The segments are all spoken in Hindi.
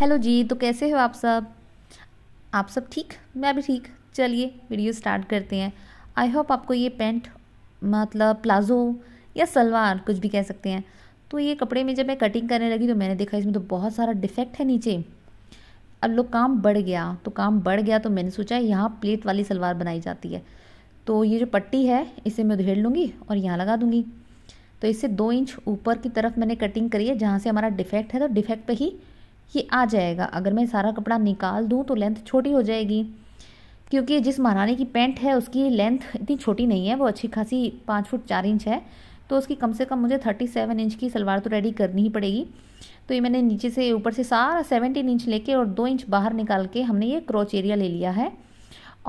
हेलो जी तो कैसे हो आप सब आप सब ठीक मैं भी ठीक चलिए वीडियो स्टार्ट करते हैं आई होप आपको ये पेंट मतलब प्लाजो या सलवार कुछ भी कह सकते हैं तो ये कपड़े में जब मैं कटिंग करने लगी तो मैंने देखा इसमें तो बहुत सारा डिफेक्ट है नीचे अब लोग काम बढ़ गया तो काम बढ़ गया तो मैंने सोचा यहाँ प्लेट वाली सलवार बनाई जाती है तो ये जो पट्टी है इसे मैं उधेड़ लूँगी और यहाँ लगा दूँगी तो इससे दो इंच ऊपर की तरफ मैंने कटिंग करी है जहाँ से हमारा डिफेक्ट है तो डिफेक्ट पे ही ये आ जाएगा अगर मैं सारा कपड़ा निकाल दूँ तो लेंथ छोटी हो जाएगी क्योंकि जिस महारानी की पैंट है उसकी लेंथ इतनी छोटी नहीं है वो अच्छी खासी पाँच फुट चार इंच है तो उसकी कम से कम मुझे थर्टी सेवन इंच की सलवार तो रेडी करनी ही पड़ेगी तो ये मैंने नीचे से ऊपर से सारा सेवनटीन इंच लेके और दो इंच बाहर निकाल के हमने ये क्रोच एरिया ले लिया है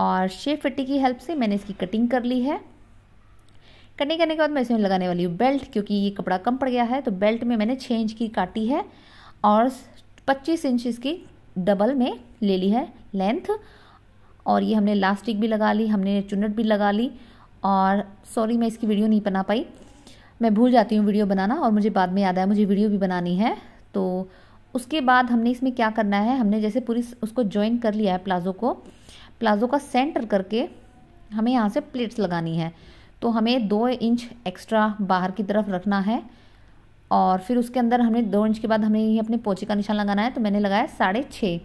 और शेप फिट्टी की हेल्प से मैंने इसकी कटिंग कर ली है कटिंग करने के बाद मैं इसमें लगाने वाली हूँ बेल्ट क्योंकि ये कपड़ा कम पड़ गया है तो बेल्ट में मैंने छः इंच की काटी है और 25 इंच की डबल में ले ली है लेंथ और ये हमने लास्टिक भी लगा ली हमने चुनट भी लगा ली और सॉरी मैं इसकी वीडियो नहीं बना पाई मैं भूल जाती हूँ वीडियो बनाना और मुझे बाद में याद आया मुझे वीडियो भी बनानी है तो उसके बाद हमने इसमें क्या करना है हमने जैसे पूरी उसको ज्वाइन कर लिया है प्लाज़ो को प्लाज़ो का सेंटर करके हमें यहाँ से प्लेट्स लगानी है तो हमें दो इंच एक्स्ट्रा बाहर की तरफ रखना है और फिर उसके अंदर हमने दो इंच के बाद हमने ये अपने पोचे का निशान लगाना है तो मैंने लगाया साढ़े छः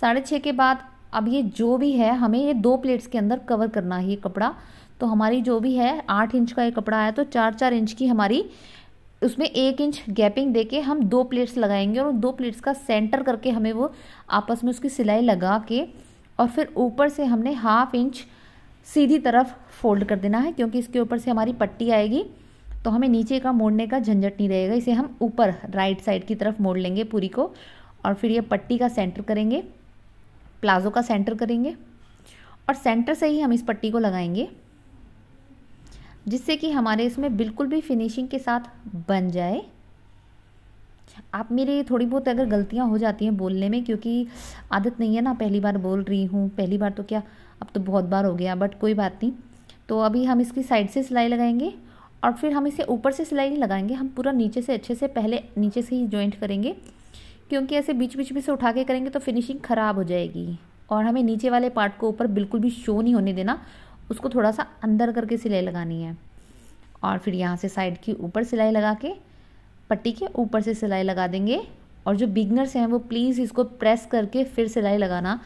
साढ़े छः के बाद अब ये जो भी है हमें ये दो प्लेट्स के अंदर कवर करना है ये कपड़ा तो हमारी जो भी है आठ इंच का ये कपड़ा आया तो चार चार इंच की हमारी उसमें एक इंच गैपिंग दे के हम दो प्लेट्स लगाएंगे और दो प्लेट्स का सेंटर करके हमें वो आपस में उसकी सिलाई लगा के और फिर ऊपर से हमने हाफ इंच सीधी तरफ फोल्ड कर देना है क्योंकि इसके ऊपर से हमारी पट्टी आएगी तो हमें नीचे का मोड़ने का झंझट नहीं रहेगा इसे हम ऊपर राइट साइड की तरफ मोड़ लेंगे पूरी को और फिर ये पट्टी का सेंटर करेंगे प्लाजो का सेंटर करेंगे और सेंटर से ही हम इस पट्टी को लगाएंगे जिससे कि हमारे इसमें बिल्कुल भी फिनिशिंग के साथ बन जाए आप मेरे थोड़ी बहुत अगर गलतियां हो जाती हैं बोलने में क्योंकि आदत नहीं है ना पहली बार बोल रही हूँ पहली बार तो क्या अब तो बहुत बार हो गया बट कोई बात नहीं तो अभी हम इसकी साइड से सिलाई लगाएंगे और फिर हम इसे ऊपर से सिलाई नहीं लगाएंगे हम पूरा नीचे से अच्छे से पहले नीचे से ही जॉइंट करेंगे क्योंकि ऐसे बीच बीच में से उठा के करेंगे तो फिनिशिंग ख़राब हो जाएगी और हमें नीचे वाले पार्ट को ऊपर बिल्कुल भी शो नहीं होने देना उसको थोड़ा सा अंदर करके सिलाई लगानी है और फिर यहाँ से साइड की ऊपर सिलाई लगा के पट्टी के ऊपर से सिलाई लगा देंगे और जो बिगनर्स हैं वो प्लीज़ इसको प्रेस करके फिर सिलाई लगाना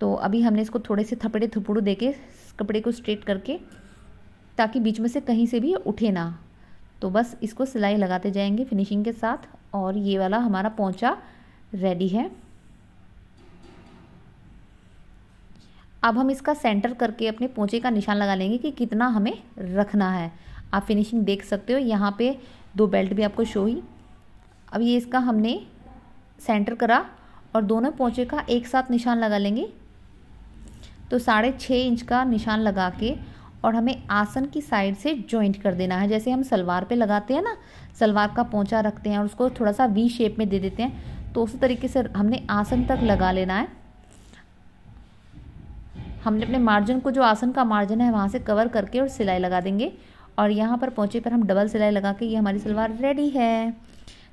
तो अभी हमने इसको थोड़े से थपड़े थपड़ू दे के कपड़े को स्ट्रेट करके ताकि बीच में से कहीं से भी उठे ना तो बस इसको सिलाई लगाते जाएंगे फिनिशिंग के साथ और ये वाला हमारा पोंचा रेडी है अब हम इसका सेंटर करके अपने पोंचे का निशान लगा लेंगे कि कितना हमें रखना है आप फिनिशिंग देख सकते हो यहाँ पे दो बेल्ट भी आपको शो ही अब ये इसका हमने सेंटर करा और दोनों पोंचे का एक साथ निशान लगा लेंगे तो साढ़े छः इंच का निशान लगा के और हमें आसन की साइड से जॉइंट कर देना है जैसे हम सलवार पे लगाते हैं ना सलवार का पोंछा रखते हैं और उसको थोड़ा सा वी शेप में दे देते हैं तो उसी तरीके से हमने आसन तक लगा लेना है हमने अपने मार्जिन को जो आसन का मार्जिन है वहाँ से कवर करके और सिलाई लगा देंगे और यहाँ पर पहुँचे पर हम डबल सिलाई लगा के ये हमारी सलवार रेडी है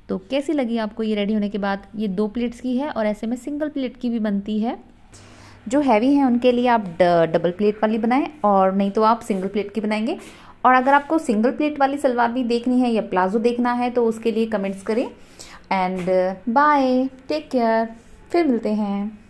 तो कैसी लगी आपको ये रेडी होने के बाद ये दो प्लेट्स की है और ऐसे में सिंगल प्लेट की भी बनती है जो हैवी हैं उनके लिए आप डबल प्लेट वाली बनाएं और नहीं तो आप सिंगल प्लेट की बनाएंगे और अगर आपको सिंगल प्लेट वाली सलवार भी देखनी है या प्लाजो देखना है तो उसके लिए कमेंट्स करें एंड बाय टेक केयर फिर मिलते हैं